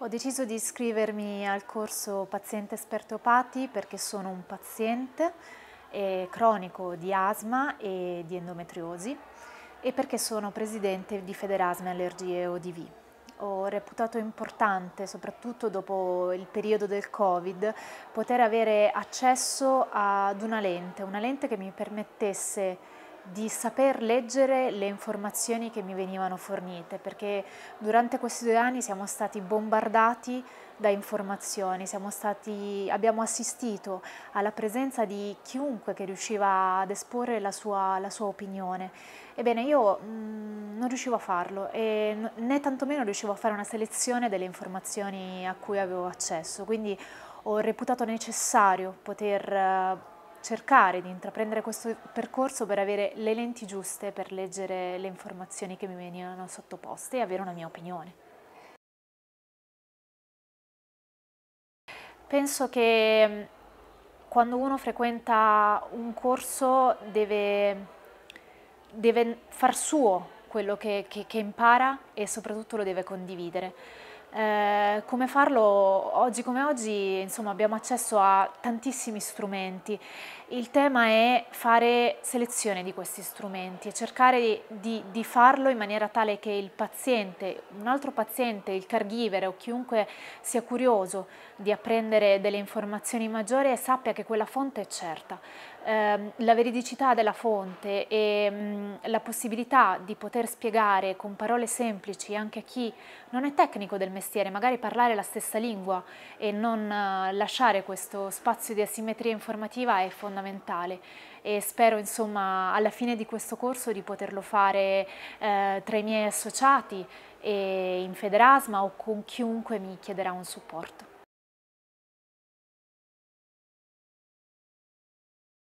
Ho deciso di iscrivermi al corso Paziente Esperto Pati perché sono un paziente eh, cronico di asma e di endometriosi e perché sono presidente di Federasme Allergie ODV. Ho reputato importante, soprattutto dopo il periodo del Covid, poter avere accesso ad una lente, una lente che mi permettesse di saper leggere le informazioni che mi venivano fornite, perché durante questi due anni siamo stati bombardati da informazioni, stati, abbiamo assistito alla presenza di chiunque che riusciva ad esporre la sua, la sua opinione. Ebbene, io mh, mm, non riuscivo a farlo, e né tantomeno riuscivo a fare una selezione delle informazioni a cui avevo accesso, quindi ho reputato necessario poter cercare di intraprendere questo percorso per avere le lenti giuste per leggere le informazioni che mi venivano sottoposte e avere una mia opinione. Penso che mm, quando uno frequenta un corso deve, deve far suo quello che, che, che impara e soprattutto lo deve condividere. Eh, come farlo oggi come oggi? Insomma, abbiamo accesso a tantissimi strumenti. Il tema è fare selezione di questi strumenti e cercare di, di farlo in maniera tale che il paziente, un altro paziente, il caregiver o chiunque sia curioso di apprendere delle informazioni maggiori sappia che quella fonte è certa ehm, la veridicità della fonte e mh, mm, la possibilità di poter spiegare con parole semplici anche a chi non è tecnico del mestiere, magari parlare la stessa lingua e non eh, lasciare questo spazio di asimmetria informativa è fondamentale e spero insomma alla fine di questo corso di poterlo fare eh, tra i miei associati e in Federasma o con chiunque mi chiederà un supporto.